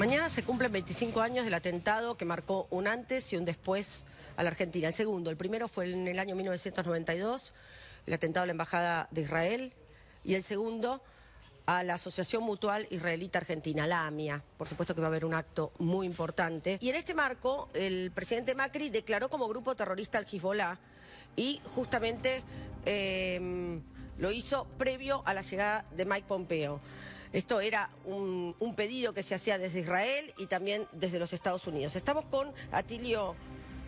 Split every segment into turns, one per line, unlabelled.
Mañana se cumplen 25 años del atentado que marcó un antes y un después a la Argentina. El segundo, el primero fue en el año 1992, el atentado a la Embajada de Israel, y el segundo a la Asociación Mutual Israelita Argentina, la AMIA. Por supuesto que va a haber un acto muy importante. Y en este marco, el presidente Macri declaró como grupo terrorista al Hezbollah y justamente em, lo hizo previo a la llegada de Mike Pompeo. Esto era un, pedido que se hacía desde Israel y también desde los Estados Unidos. Estamos con Atilio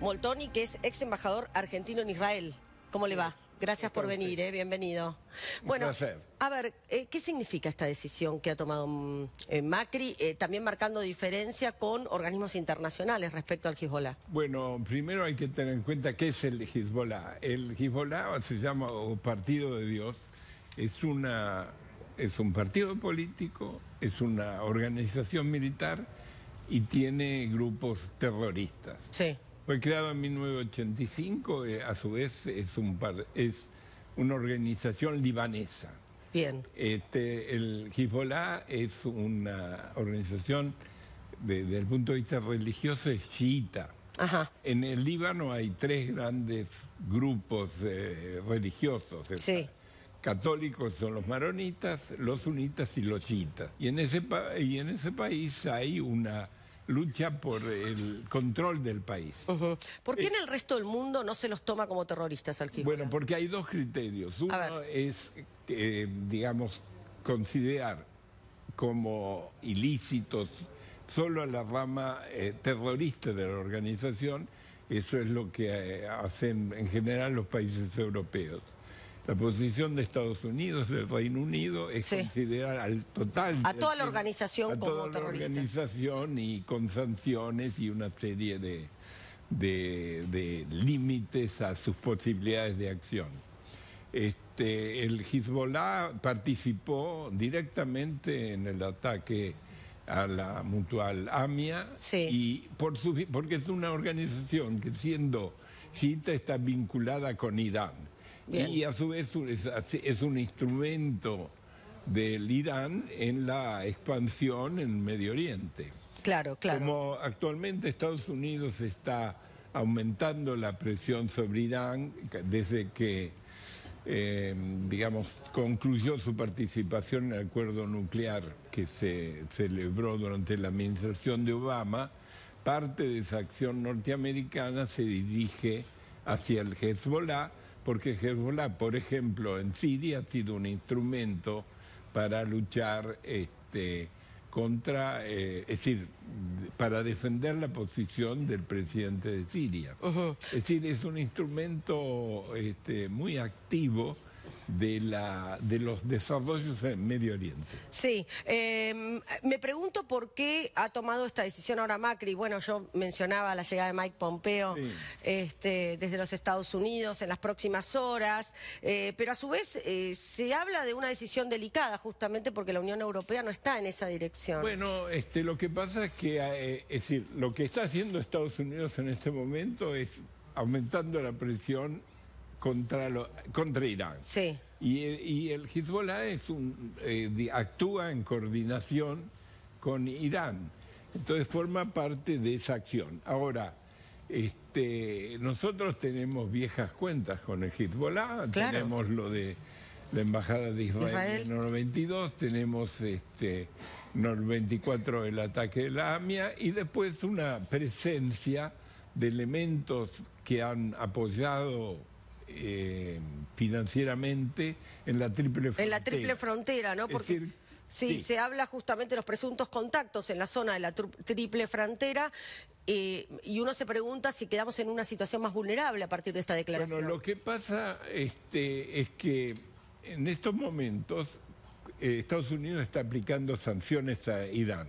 Moltoni, que es ex embajador argentino en Israel. ¿Cómo le va? Gracias por venir, ¿eh? bienvenido. Bueno, a ver, eh, ¿qué significa esta decisión que ha tomado mm, eh, Macri, también marcando diferencia con organismos internacionales respecto al Hezbollah?
Bueno, primero hay que tener en cuenta qué es el Hezbollah. El Hezbollah se llama Partido de Dios, es una es un partido político, es una organización militar y tiene grupos terroristas. Sí. Fue creado en 1985, eh, a su vez es, un es una organización libanesa. Bien. Este, el Hezbollah es una organización, desde el punto de vista religioso, es chiita. Ajá. En el Líbano hay tres grandes grupos eh, religiosos. Sí católicos son los maronitas, los unitas y los chiitas. Y en ese, y en ese país hay una lucha por el control del país. ¿Por qué en eh, el resto del mundo no se los toma como terroristas al Bueno, porque hay dos criterios. Uno es, eh, digamos, considerar como ilícitos solo a la rama eh, terrorista de la organización. Eso es lo que hacen en general los países europeos. La posición de Estados Unidos, del Reino Unido, es considerar al total... A toda la
organización a como toda La
organización y con sanciones y una serie de, de, límites a sus posibilidades de acción. Este, el Hezbollah participó directamente en el ataque a la mutual AMIA y por su, porque es una organización que siendo chiita está vinculada con Irán. Y a su vez es un instrumento del Irán en la expansión en Medio Oriente. Claro, claro. Como actualmente Estados Unidos está aumentando la presión sobre Irán desde que, eh, digamos, concluyó su participación en el acuerdo nuclear que se celebró durante la administración de Obama, parte de esa acción norteamericana se dirige hacia el Hezbollah porque Hezbollah, por ejemplo, en Siria ha sido un instrumento para luchar este, contra, eh, es decir, para defender la posición del presidente de Siria. Es decir, es un instrumento este, muy activo de, la, de los desarrollos en Medio Oriente.
Sí, em, me pregunto por qué ha tomado esta decisión ahora Macri. Bueno, yo mencionaba la llegada de Mike Pompeo este, desde los Estados Unidos en las próximas horas, eh, pero a su vez eh, se habla de una decisión delicada justamente porque la Unión Europea no está en esa dirección.
Bueno, este, lo que pasa es que, eh, es decir, lo que está haciendo Estados Unidos en este momento es aumentando la presión contra, lo, contra Irán. Sí. Y, y el Hezbollah es un, eh, actúa en coordinación con Irán. Entonces forma parte de esa acción. Ahora, este, nosotros tenemos viejas cuentas con el Hezbollah, tenemos lo de la Embajada de Israel, en el 92, tenemos este, en el el ataque de la AMIA y después una presencia de elementos que han apoyado eh, financieramente en la triple frontera. En la triple frontera, ¿no? Porque... sí, se
habla justamente de los presuntos contactos en la zona de la triple frontera eh, y uno se pregunta si quedamos en una situación más vulnerable a partir de esta declaración. Bueno,
lo que pasa este, es que en estos momentos eh, Estados Unidos está aplicando sanciones a Irán.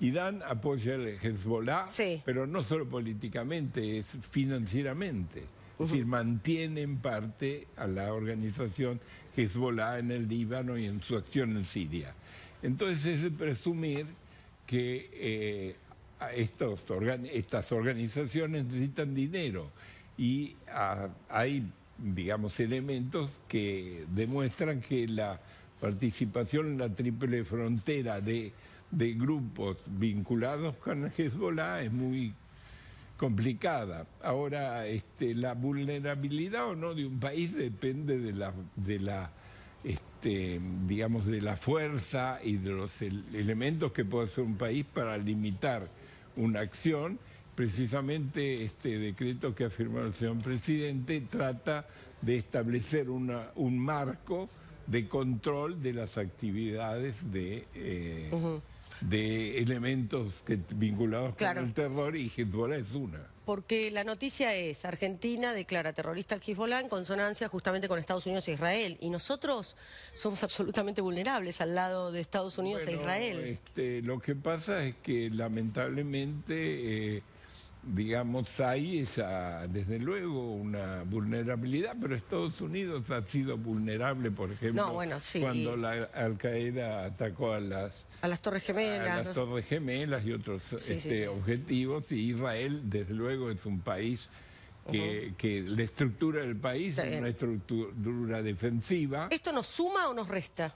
Irán apoya el Hezbollah, pero no solo políticamente, es financieramente. Es decir, mantienen parte a la organización Hezbollah en el Líbano y en su acción en Siria. Entonces es de presumir que eh, estos estas organizaciones necesitan dinero y ah, hay, digamos, elementos que demuestran que la participación en la triple frontera de, de grupos vinculados con Hezbollah es muy complicada. Ahora, este, la vulnerabilidad o no de un país depende de la, de la este, digamos, de la fuerza y de los elementos que puede hacer un país para limitar una acción. Precisamente este decreto que ha firmado el señor presidente trata de establecer una, un marco de control de las actividades de, eh, de elementos que, vinculados con el terror y Hezbollah es una.
Porque la noticia es, Argentina declara terrorista al Hezbollah en consonancia justamente con Estados Unidos e Israel. Y nosotros somos absolutamente vulnerables al lado de Estados Unidos e Israel.
Este, lo que pasa es que lamentablemente... Eh, digamos, hay esa, desde luego, una vulnerabilidad, pero Estados Unidos ha sido vulnerable, por ejemplo, cuando la Al-Qaeda atacó a las,
a las Torres Gemelas,
a y otros este, objetivos, y Israel, desde luego, es un país que, que la estructura del país es una estructura defensiva.
¿Esto nos suma o nos resta?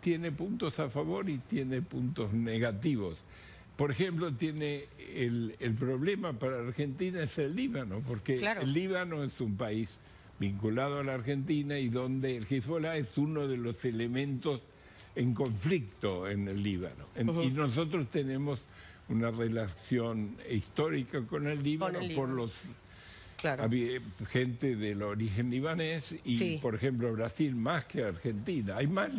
Tiene puntos a favor y tiene puntos negativos por ejemplo, tiene el, problema para Argentina es el Líbano, porque el Líbano es un país vinculado a la Argentina y donde el Hezbollah es uno de los elementos en conflicto en el Líbano. Y nosotros tenemos una relación histórica con el Líbano, por los gente del origen libanés y, por ejemplo, Brasil más que Argentina. Hay más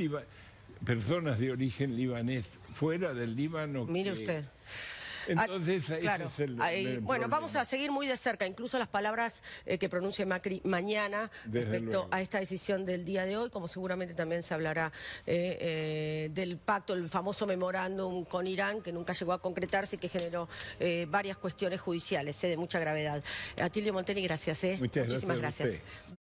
personas de origen libanés fuera del Líbano. Mire usted. Entonces, ah, claro, es el, bueno, vamos a seguir
muy de cerca, incluso las palabras eh, que pronuncie Macri mañana respecto a esta decisión del día de hoy, como seguramente también se hablará eh, eh, del pacto, el famoso memorándum con Irán, que nunca llegó a concretarse y que generó varias cuestiones judiciales de mucha gravedad. Atilio Monteni, gracias. Muchísimas gracias.